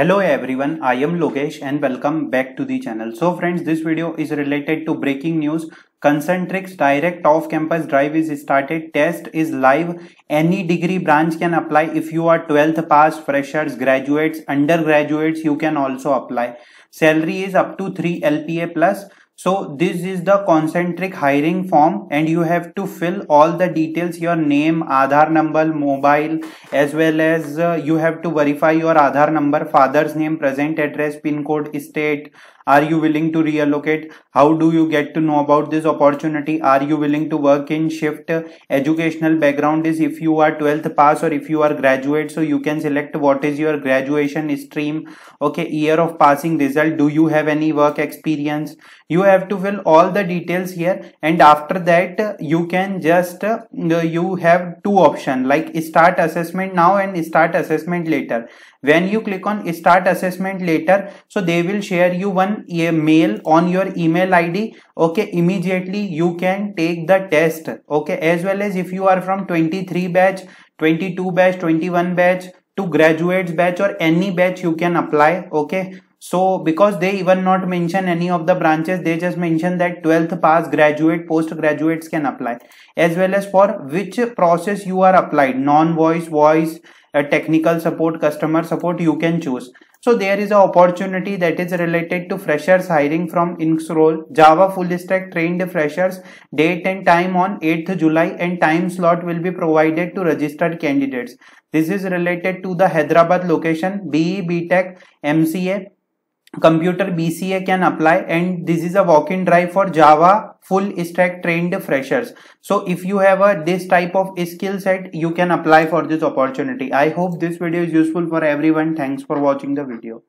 Hello everyone, I am Logesh and welcome back to the channel. So friends, this video is related to breaking news. Concentrix direct off-campus drive is started. Test is live. Any degree branch can apply. If you are 12th pass, freshers, graduates, undergraduates, you can also apply. Salary is up to 3 LPA plus. So this is the concentric hiring form and you have to fill all the details, your name, Aadhaar number, mobile, as well as uh, you have to verify your Aadhaar number, father's name, present address, pin code, state. Are you willing to reallocate? How do you get to know about this opportunity? Are you willing to work in shift? Educational background is if you are 12th pass or if you are graduate. So you can select what is your graduation stream. Okay. Year of passing result. Do you have any work experience? You have to fill all the details here and after that you can just uh, you have two options like start assessment now and start assessment later when you click on start assessment later so they will share you one mail on your email id okay immediately you can take the test okay as well as if you are from 23 batch 22 batch 21 batch to graduates batch or any batch you can apply okay so because they even not mention any of the branches they just mention that 12th pass graduate post graduates can apply as well as for which process you are applied non voice voice uh, technical support customer support you can choose so there is an opportunity that is related to freshers hiring from Inksroll. java full stack trained freshers date and time on 8th july and time slot will be provided to registered candidates this is related to the hyderabad location be btech mca computer BCA can apply and this is a walk-in drive for Java full stack trained freshers. So if you have a this type of skill set, you can apply for this opportunity. I hope this video is useful for everyone. Thanks for watching the video.